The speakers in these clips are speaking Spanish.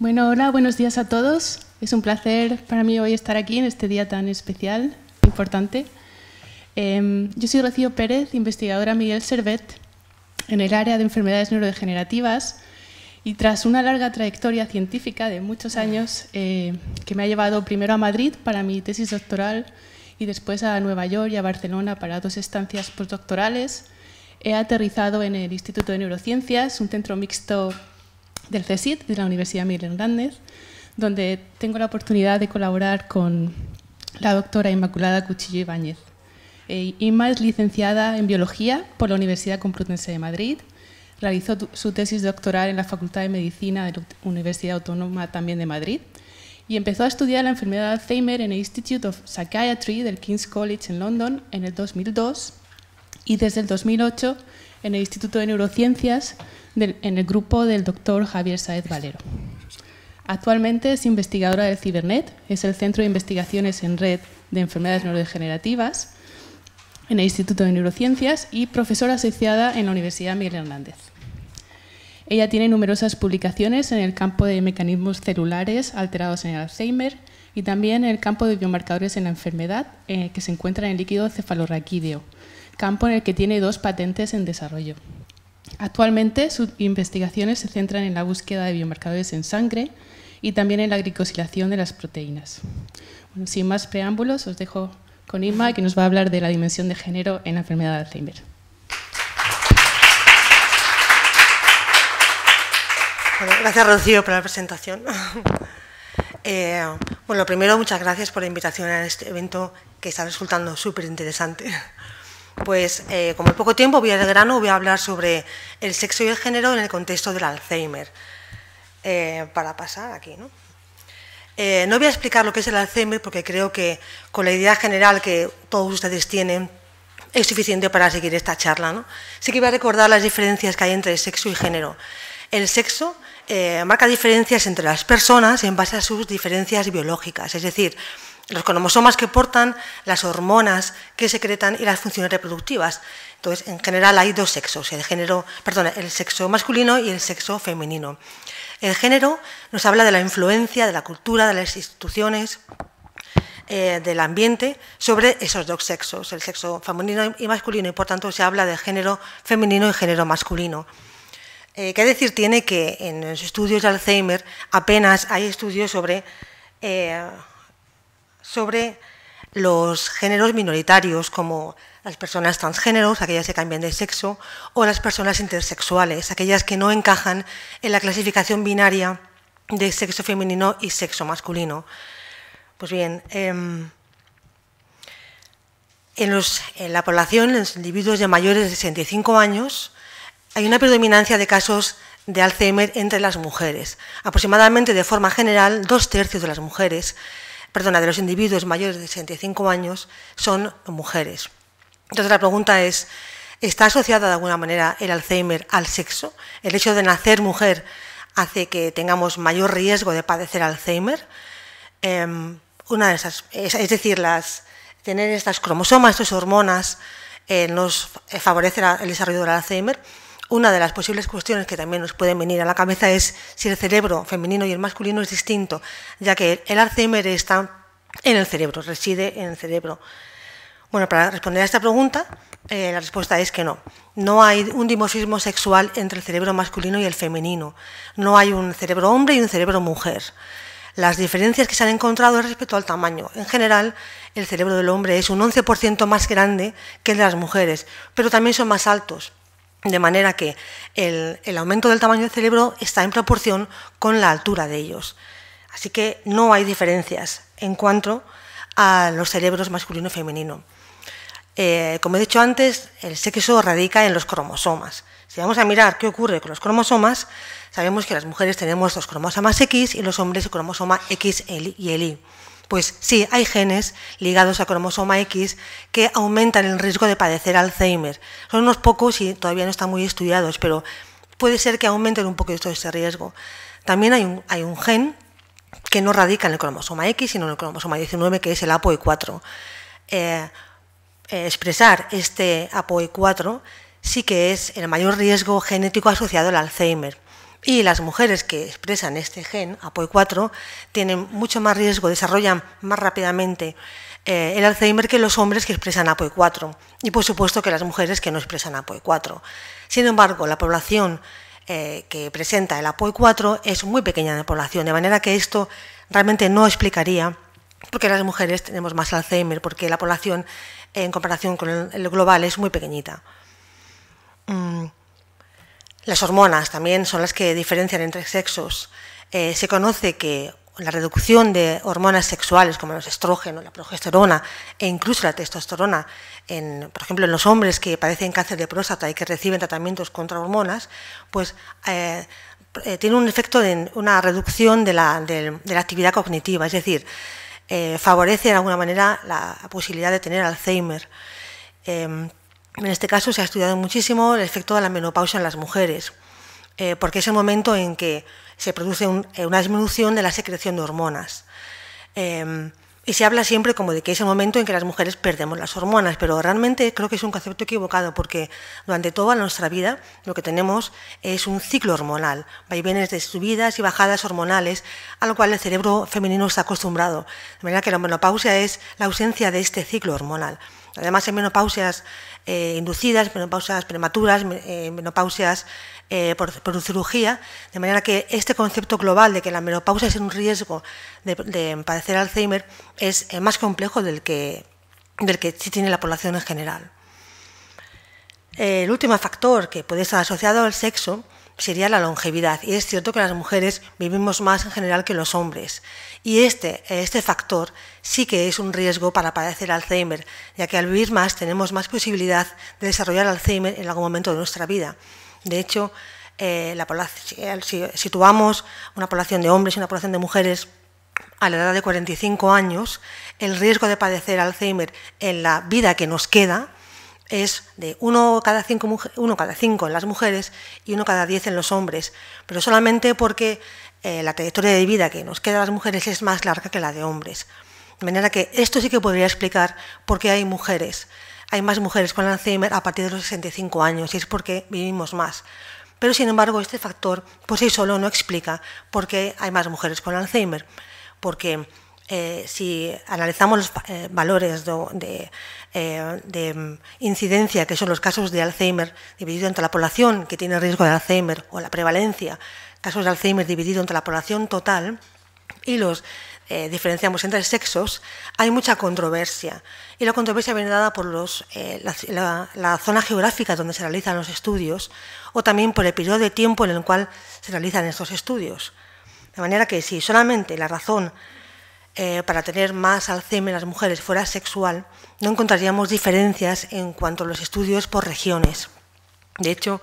Bueno, hola, buenos días a todos. Es un placer para mí hoy estar aquí en este día tan especial, importante. Em, yo soy Rocío Pérez, investigadora Miguel Servet en el área de enfermedades neurodegenerativas y tras una larga trayectoria científica de muchos años eh, que me ha llevado primero a Madrid para mi tesis doctoral y después a Nueva York y a Barcelona para dos estancias postdoctorales, he aterrizado en el Instituto de Neurociencias, un centro mixto del CSIT, de la Universidad Miguel Hernández, donde tengo la oportunidad de colaborar con la doctora Inmaculada Cuchillo Ibáñez. Inma eh, es licenciada en Biología por la Universidad Complutense de Madrid. Realizó su tesis doctoral en la Facultad de Medicina de la Universidad Autónoma también de Madrid y empezó a estudiar la enfermedad de Alzheimer en el Institute of Psychiatry del King's College en London en el 2002 y desde el 2008 en el Instituto de Neurociencias en el grupo del doctor Javier Saez Valero. Actualmente es investigadora del Cibernet, es el Centro de Investigaciones en Red de Enfermedades Neurodegenerativas en el Instituto de Neurociencias y profesora asociada en la Universidad Miguel Hernández. Ella tiene numerosas publicaciones en el campo de mecanismos celulares alterados en el Alzheimer y también en el campo de biomarcadores en la enfermedad eh, que se encuentra en el líquido cefalorraquídeo, campo en el que tiene dos patentes en desarrollo. Actualmente sus investigaciones se centran en la búsqueda de biomarcadores en sangre y también en la glicosilación de las proteínas. sin más preámbulos, os dejo con Irma, que nos va a hablar de la dimensión de género en la enfermedad de Alzheimer. gracias, Rocío, por la presentación. Eh, bueno, primero, muchas gracias por la invitación a este evento que está resultando súper interesante. Pues eh, como hay poco tiempo voy al grano, voy a hablar sobre el sexo y el género en el contexto del Alzheimer. Eh, para pasar aquí, ¿no? Eh, no voy a explicar lo que es el Alzheimer porque creo que con la idea general que todos ustedes tienen es suficiente para seguir esta charla. Sí que voy a recordar las diferencias que hay entre sexo y género. El sexo marca diferencias entre las personas en base a sus diferencias biológicas, es decir, los cromosomas que portan, las hormonas que secretan y las funciones reproductivas. Entonces, en general hay dos sexos, el género, perdón, el sexo masculino y el sexo femenino. El género nos habla de la influencia de la cultura, de las instituciones, eh, del ambiente sobre esos dos sexos, el sexo femenino y masculino, y por tanto se habla de género femenino y género masculino. Eh, ¿Qué decir tiene que en los estudios de Alzheimer apenas hay estudios sobre eh, sobre los géneros minoritarios, como las personas transgéneros, aquellas que cambian de sexo, o las personas intersexuales, aquellas que no encajan en la clasificación binaria de sexo femenino y sexo masculino. Pues bien, em, en, en, la población, en los individuos de mayores de 65 años, hay una predominancia de casos de Alzheimer entre las mujeres. Aproximadamente, de forma general, dos tercios de las mujeres perdona, de los individuos mayores de 65 años son mujeres. Entonces la pregunta es, ¿está asociada de alguna manera el Alzheimer al sexo? ¿El hecho de nacer mujer hace que tengamos mayor riesgo de padecer Alzheimer? Em, una de esas, es, decir, las, tener estas cromosomas, estas hormonas, eh, nos eh, favorece el desarrollo del Alzheimer. Una de las posibles cuestiones que también nos pueden venir a la cabeza es si el cerebro femenino y el masculino es distinto, ya que el Alzheimer está en el cerebro, reside en el cerebro. Bueno, para responder a esta pregunta, eh, la respuesta es que no. No hay un dimorfismo sexual entre el cerebro masculino y el femenino. No hay un cerebro hombre y un cerebro mujer. Las diferencias que se han encontrado es respecto al tamaño. En general, el cerebro del hombre es un 11% más grande que el de las mujeres, pero también son más altos. De manera que el, aumento del tamaño del cerebro está en proporción con la altura de ellos. Así que no hay diferencias en cuanto a los cerebros masculino y femenino. Eh, como he dicho antes, el sexo radica en los cromosomas. Si vamos a mirar qué ocurre con los cromosomas, sabemos que las mujeres tenemos los cromosomas X y los hombres el cromosoma X y el Y. Pues sí, hay genes ligados al cromosoma X que aumentan el riesgo de padecer Alzheimer. Son unos pocos y todavía no están muy estudiados, pero puede ser que aumenten un poco ese riesgo. También hay un, hay un gen que no radica en el cromosoma X, sino en el cromosoma 19, que es el APOE4. Eh, expresar este APOE4 sí que es el mayor riesgo genético asociado al Alzheimer. Y las mujeres que expresan este gen, APOE4, tienen mucho más riesgo, desarrollan más rápidamente eh, el Alzheimer que los hombres que expresan APOE4 y por supuesto que las mujeres que no expresan APOE4. Sin embargo, la población eh, que presenta el APOE4 es muy pequeña de población, de manera que esto realmente no explicaría por qué las mujeres tenemos más Alzheimer, porque la población en comparación con el, global es muy pequeñita. Mm. Las hormonas también son las que diferencian entre sexos. Eh, se conoce que la reducción de hormonas sexuales como los estrógenos, la progesterona e incluso la testosterona, por ejemplo, en los hombres que padecen cáncer de próstata y que reciben tratamientos contra hormonas, pues eh, eh, tiene un efecto de una reducción de la, actividad cognitiva, es decir, favorece de alguna manera la posibilidad de tener Alzheimer. Em, en este caso se ha estudiado muchísimo el efecto de la menopausia en las mujeres, eh, porque es el momento en que se produce eh, una disminución de la secreción de hormonas. Em, y se habla siempre como de que es el momento en que las mujeres perdemos las hormonas, pero realmente creo que es un concepto equivocado porque durante toda nuestra vida lo que tenemos es un ciclo hormonal, vaivenes de subidas y bajadas hormonales, a lo cual el cerebro femenino está acostumbrado. De manera que la menopausia es la ausencia de este ciclo hormonal. Además hay menopausias eh, inducidas, menopausias prematuras, eh, menopausias eh, por, cirugía, de manera que este concepto global de que la menopausia es un riesgo de, de padecer Alzheimer es más complejo del que, del que sí tiene la población en general. El último factor que puede estar asociado al sexo sería la longevidad. Y es cierto que las mujeres vivimos más en general que los hombres. Y este, este factor sí que es un riesgo para padecer Alzheimer, ya que al vivir más tenemos más posibilidad de desarrollar Alzheimer en algún momento de nuestra vida. De hecho, eh, la si situamos una población de hombres y una población de mujeres a la edad de 45 años, el riesgo de padecer Alzheimer en la vida que nos queda es de uno cada, cinco, uno cada cinco en las mujeres y uno cada diez en los hombres, pero solamente porque eh, la trayectoria de vida que nos queda a las mujeres es más larga que la de hombres. De manera que esto sí que podría explicar por qué hay mujeres, hay más mujeres con Alzheimer a partir de los 65 años y es porque vivimos más. Pero sin embargo, este factor por pues sí solo no explica por qué hay más mujeres con Alzheimer, porque eh, si analizamos los eh, valores eh, de, incidencia, que son los casos de Alzheimer, dividido entre la población que tiene riesgo de Alzheimer o la prevalencia, casos de Alzheimer dividido entre la población total, y los diferenciamos entre sexos, hay mucha controversia. Y la controversia viene dada por los, la zona geográfica donde se realizan los estudios o también por el periodo de tiempo en el cual se realizan estos estudios. De manera que si solamente la razón eh, para tener más Alzheimer en las mujeres fuera sexual, no encontraríamos diferencias en cuanto a los estudios por regiones. De hecho,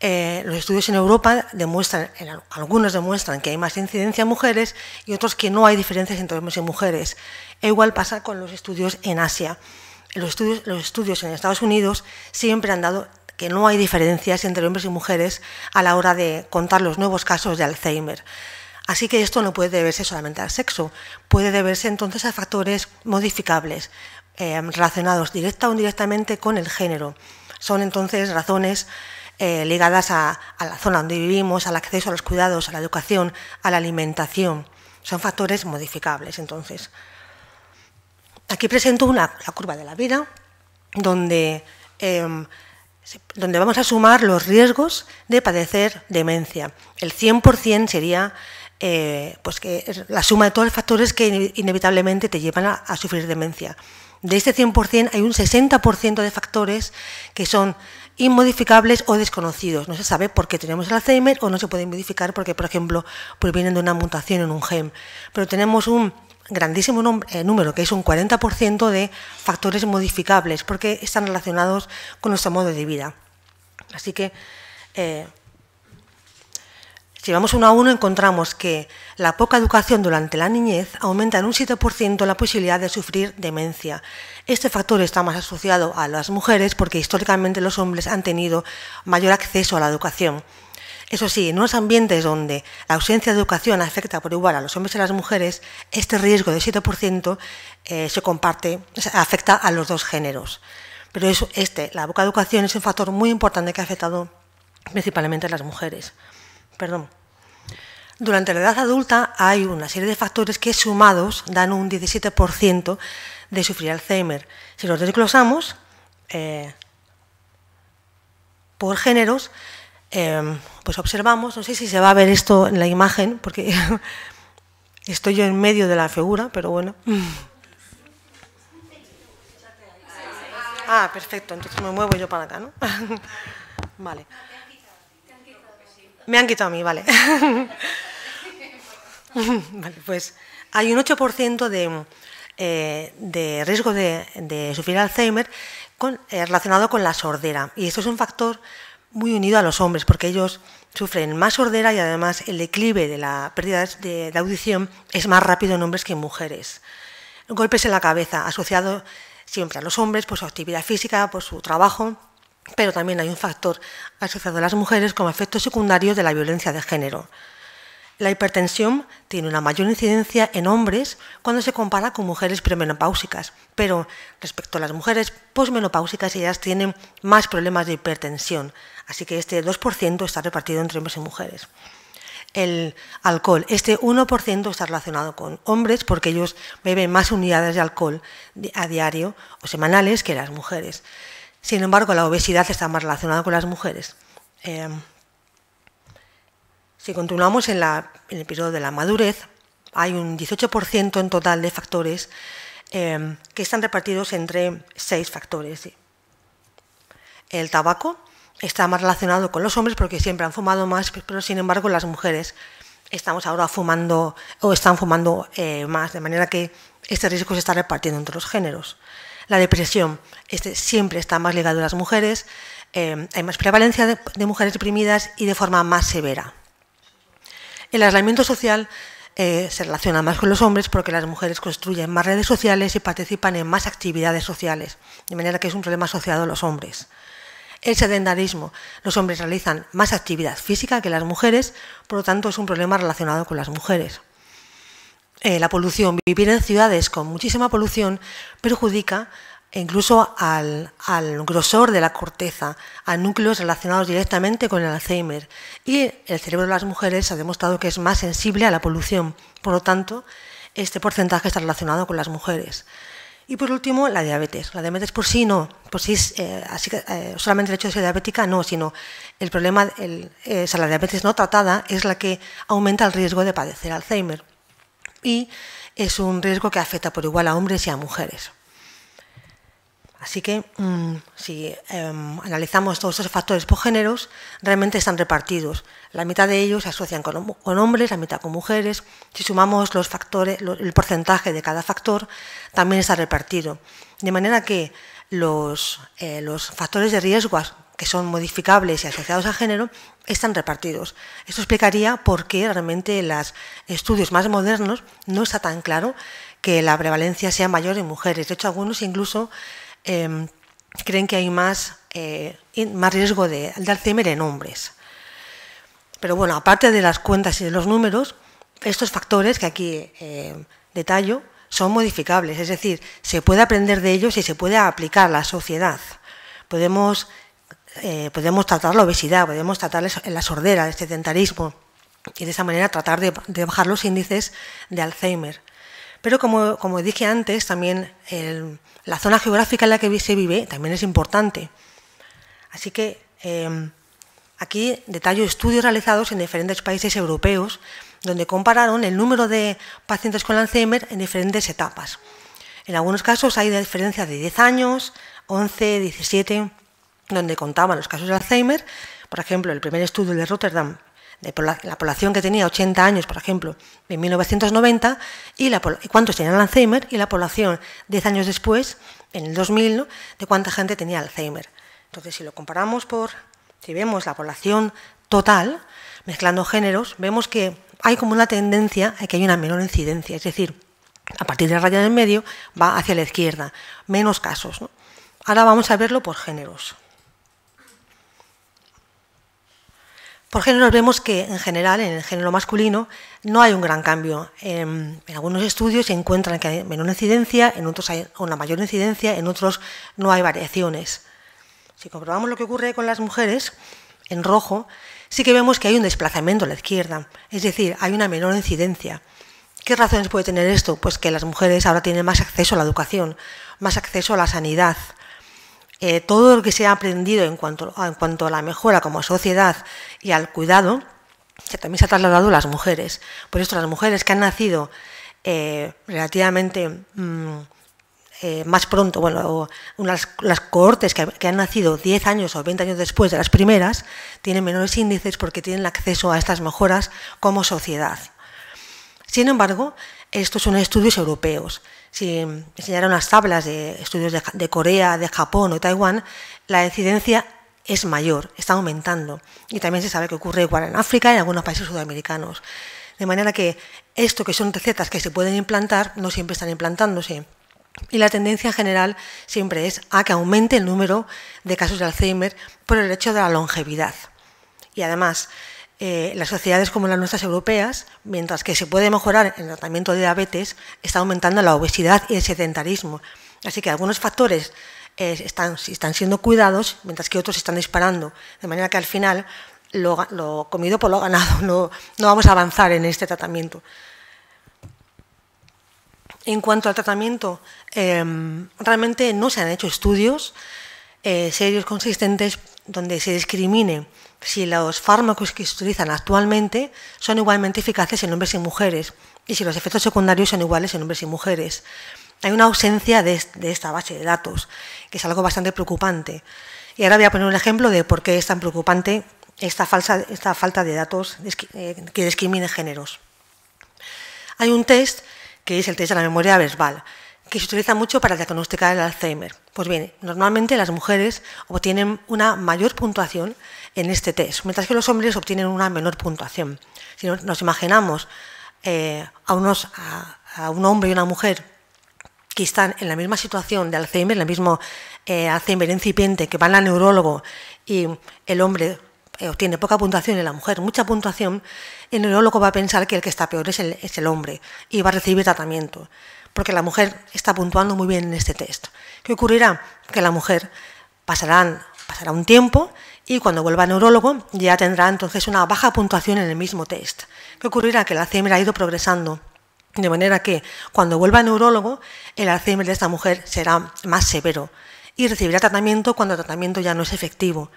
eh, los estudios en Europa demuestran, algunos demuestran que hay más incidencia en mujeres y otros que no hay diferencias entre hombres y mujeres. E igual pasa con los estudios en Asia. Los estudios, los estudios en Estados Unidos siempre han dado que no hay diferencias entre hombres y mujeres a la hora de contar los nuevos casos de Alzheimer. Así que esto no puede deberse solamente al sexo, puede deberse entonces a factores modificables, em, relacionados directa o indirectamente con el género. Son entonces razones eh, ligadas a, la zona donde vivimos, al acceso a los cuidados, a la educación, a la alimentación. Son factores modificables, entonces. Aquí presento una, la curva de la vida, donde, em, donde vamos a sumar los riesgos de padecer demencia. El 100% sería eh, pues que la suma de todos los factores que inevitablemente te llevan a, sufrir demencia. De este 100% hay un 60% de factores que son inmodificables o desconocidos. No se sabe por qué tenemos el Alzheimer o no se puede modificar porque, por ejemplo, provienen pues de una mutación en un gen. Pero tenemos un grandísimo eh, número, que es un 40% de factores modificables porque están relacionados con nuestro modo de vida. Así que eh, si vamos uno a uno, encontramos que la poca educación durante la niñez aumenta en un 7% la posibilidad de sufrir demencia. Este factor está más asociado a las mujeres porque históricamente los hombres han tenido mayor acceso a la educación. Eso sí, en unos ambientes donde la ausencia de educación afecta por igual a los hombres y a las mujeres, este riesgo del 7% eh, se comparte, afecta a los dos géneros. Pero este, la poca educación es un factor muy importante que ha afectado principalmente a las mujeres. Perdón. Durante la edad adulta hay una serie de factores que sumados dan un 17% de sufrir Alzheimer. Si los desglosamos eh, por géneros, em, pues observamos, no sé si se va a ver esto en la imagen, porque estoy yo en medio de la figura, pero bueno. Ah, perfecto, entonces me muevo yo para acá, ¿no? vale. Me han quitado a mí, vale. pues hay un 8% de, eh, de riesgo de, sufrir Alzheimer eh, relacionado con la sordera. Y esto es un factor muy unido a los hombres, porque ellos sufren más sordera y además el declive de la pérdida de, audición es más rápido en hombres que en mujeres. Golpes en la cabeza, asociado siempre a los hombres por su actividad física, por su trabajo, pero también hay un factor asociado a las mujeres como efecto secundario de la violencia de género. La hipertensión tiene una mayor incidencia en hombres cuando se compara con mujeres premenopáusicas, pero respecto a las mujeres posmenopáusicas ellas tienen más problemas de hipertensión, así que este 2% está repartido entre hombres y mujeres. El alcohol, este 1% está relacionado con hombres porque ellos beben más unidades de alcohol a diario o semanales que las mujeres. Sin embargo, la obesidad está más relacionada con las mujeres. Eh, si continuamos en, el periodo de la madurez, hay un 18% en total de factores em, que están repartidos entre seis factores. El tabaco está más relacionado con los hombres porque siempre han fumado más, pero sin embargo las mujeres estamos ahora fumando o están fumando eh, más, de manera que este riesgo se está repartiendo entre los géneros. La depresión este siempre está más ligada a las mujeres, em, hay más prevalencia de mujeres deprimidas y de forma más severa. El aislamiento social eh, se relaciona más con los hombres porque las mujeres construyen más redes sociales y participan en más actividades sociales, de manera que es un problema asociado a los hombres. El sedentarismo. Los hombres realizan más actividad física que las mujeres, por lo tanto es un problema relacionado con las mujeres. Eh, la polución. Vivir en ciudades con muchísima polución perjudica incluso al, grosor de la corteza, a núcleos relacionados directamente con el Alzheimer. Y el cerebro de las mujeres ha demostrado que es más sensible a la polución. Por lo tanto, este porcentaje está relacionado con las mujeres. Y por último, la diabetes. La diabetes por sí no, por sí eh, eh, solamente el hecho de ser diabética no, sino el problema, eh, la diabetes no tratada es la que aumenta el riesgo de padecer Alzheimer. Y es un riesgo que afecta por igual a hombres y a mujeres. Así que mm, si em, analizamos todos esos factores por géneros, realmente están repartidos. La mitad de ellos se asocian con, hombres, la mitad con mujeres. Si sumamos los factores, el porcentaje de cada factor, también está repartido. De manera que los, eh, factores de riesgo que son modificables y asociados a género están repartidos. Esto explicaría por qué realmente en los estudios más modernos no está tan claro que la prevalencia sea mayor en mujeres. De hecho, algunos incluso Em, creen que hay más, eh, más riesgo de, Alzheimer en hombres. Pero bueno, aparte de las cuentas y de los números, estos factores que aquí em, detallo son modificables, es decir, se puede aprender de ellos y se puede aplicar a la sociedad. Podemos, eh, podemos tratar la obesidad, podemos tratar la sordera, el sedentarismo, y de esa manera tratar de bajar los índices de Alzheimer. Pero como, dije antes, también la zona geográfica en la que se vive también es importante. Así que em, aquí detallo estudios realizados en diferentes países europeos donde compararon el número de pacientes con Alzheimer en diferentes etapas. En algunos casos hay diferencias de 10 años, 11, 17, donde contaban los casos de Alzheimer. Por ejemplo, el primer estudio de Rotterdam de la población que tenía 80 años, por ejemplo, en 1990, y, cuántos tenían Alzheimer, y la población 10 años después, en el 2000, de cuánta gente tenía Alzheimer. Entonces, si lo comparamos por, si vemos la población total, mezclando géneros, vemos que hay como una tendencia a que hay una menor incidencia, es decir, a partir de la raya del medio va hacia la izquierda, menos casos. Ahora vamos a verlo por géneros. Por género vemos que en general, en el género masculino, no hay un gran cambio. En, en algunos estudios se encuentran que hay menor incidencia, en otros hay una mayor incidencia, en otros no hay variaciones. Si comprobamos lo que ocurre con las mujeres, en rojo, sí que vemos que hay un desplazamiento a la izquierda, es decir, hay una menor incidencia. ¿Qué razones puede tener esto? Pues que las mujeres ahora tienen más acceso a la educación, más acceso a la sanidad, eh, todo lo que se ha aprendido en cuanto, en cuanto a la mejora como sociedad y al cuidado, que también se ha trasladado a las mujeres. Por esto, las mujeres que han nacido eh, relativamente mm, eh, más pronto, bueno, las cohortes que, que, han nacido 10 años o 20 años después de las primeras, tienen menores índices porque tienen acceso a estas mejoras como sociedad. Sin embargo, estos son estudios europeos si enseñara unas tablas de estudios de, de Corea, de Japón o Taiwán, la incidencia es mayor, está aumentando. Y también se sabe que ocurre igual en África y en algunos países sudamericanos. De manera que esto que son recetas que se pueden implantar, no siempre están implantándose. Y la tendencia general siempre es a que aumente el número de casos de Alzheimer por el hecho de la longevidad. Y además, eh, las sociedades como las nuestras europeas, mientras que se puede mejorar el tratamiento de diabetes, está aumentando la obesidad y el sedentarismo. Así que algunos factores eh, están, están, siendo cuidados, mientras que otros están disparando. De manera que al final lo, comido por lo ganado, no, no vamos a avanzar en este tratamiento. En cuanto al tratamiento, em, realmente no se han hecho estudios eh, serios consistentes donde se discrimine si los fármacos que se utilizan actualmente son igualmente eficaces en hombres y mujeres y si los efectos secundarios son iguales en hombres y mujeres. Hay una ausencia de, esta base de datos, que es algo bastante preocupante. Y ahora voy a poner un ejemplo de por qué es tan preocupante esta, falsa, esta falta de datos eh, que discrimine géneros. Hay un test que es el test de la memoria verbal, que se utiliza mucho para diagnosticar el Alzheimer. Pues bien, normalmente las mujeres obtienen una mayor puntuación en este test, mientras que los hombres obtienen una menor puntuación. Si nos imaginamos eh, a, un hombre y una mujer que están en la misma situación de Alzheimer, en el mismo eh, Alzheimer incipiente, que van al neurólogo y el hombre eh, obtiene poca puntuación y la mujer mucha puntuación, el neurólogo va a pensar que el que está peor es el hombre y va a recibir tratamiento porque la mujer está puntuando muy bien en este test. ¿Qué ocurrirá? Que la mujer pasará un tiempo y cuando vuelva a neurólogo ya tendrá entonces una baja puntuación en el mismo test. ¿Qué ocurrirá? Que el Alzheimer ha ido progresando. De manera que cuando vuelva a neurólogo, el Alzheimer de esta mujer será más severo y recibirá tratamiento cuando el tratamiento ya no es efectivo.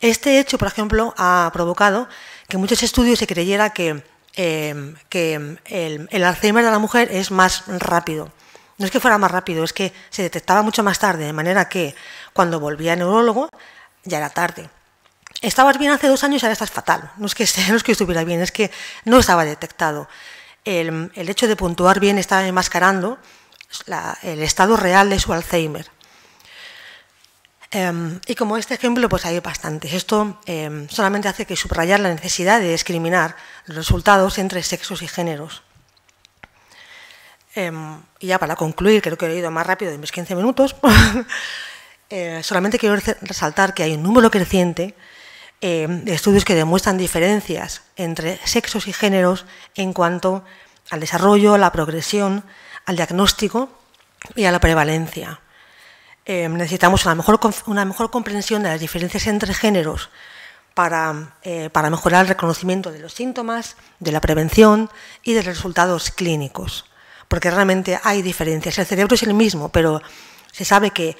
Este hecho, por ejemplo, ha provocado que muchos estudios se creyera que Em, que em, el, Alzheimer de la mujer es más rápido. No es que fuera más rápido, es que se detectaba mucho más tarde, de manera que cuando volvía al neurólogo ya era tarde. Estabas bien hace dos años y ahora estás fatal. No es que, estuviera bien, es que no estaba detectado. El, hecho de puntuar bien estaba enmascarando el estado real de su Alzheimer. Em, y como este ejemplo, pues hay bastantes. Esto em, solamente hace que subrayar la necesidad de discriminar los resultados entre sexos y géneros. Em, y ya para concluir, creo que he ido más rápido de mis 15 minutos, eh, solamente quiero resaltar que hay un número creciente de estudios que demuestran diferencias entre sexos y géneros en cuanto al desarrollo, a la progresión, al diagnóstico y a la prevalencia. Em, necesitamos una mejor, una mejor comprensión de las diferencias entre géneros para, eh, para, mejorar el reconocimiento de los síntomas, de la prevención y de los resultados clínicos, porque realmente hay diferencias. El cerebro es el mismo, pero se sabe que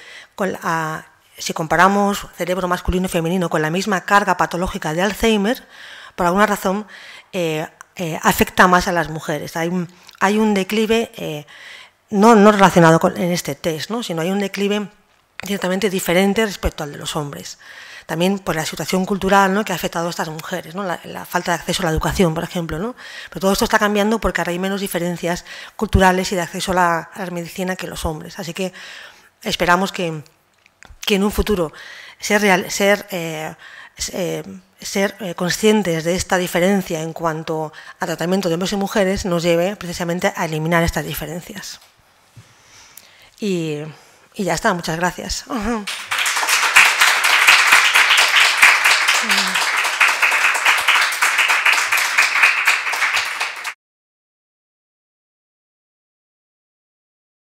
si comparamos cerebro masculino y femenino con la misma carga patológica de Alzheimer, por alguna razón eh, eh, afecta más a las mujeres. Hay un, hay un declive, no, relacionado con, en este test, ¿no? sino hay un declive ciertamente diferente respecto al de los hombres. También por la situación cultural que ha afectado a estas mujeres, la, falta de acceso a la educación, por ejemplo. Pero todo esto está cambiando porque ahora hay menos diferencias culturales y de acceso a la, medicina que los hombres. Así que esperamos que, en un futuro ser, eh, eh, eh, conscientes de esta diferencia en cuanto a tratamiento de hombres y mujeres nos lleve precisamente a eliminar estas diferencias. Y y ya está, muchas gracias.